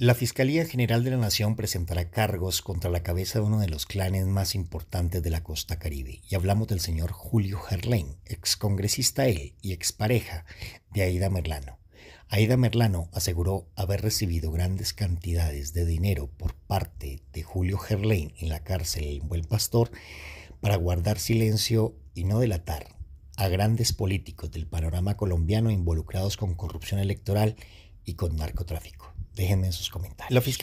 La Fiscalía General de la Nación presentará cargos contra la cabeza de uno de los clanes más importantes de la costa caribe, y hablamos del señor Julio Gerlain, excongresista él y expareja de Aida Merlano. Aida Merlano aseguró haber recibido grandes cantidades de dinero por parte de Julio Gerlain en la cárcel en Buen Pastor para guardar silencio y no delatar a grandes políticos del panorama colombiano involucrados con corrupción electoral y con narcotráfico. Déjenme en sus comentarios.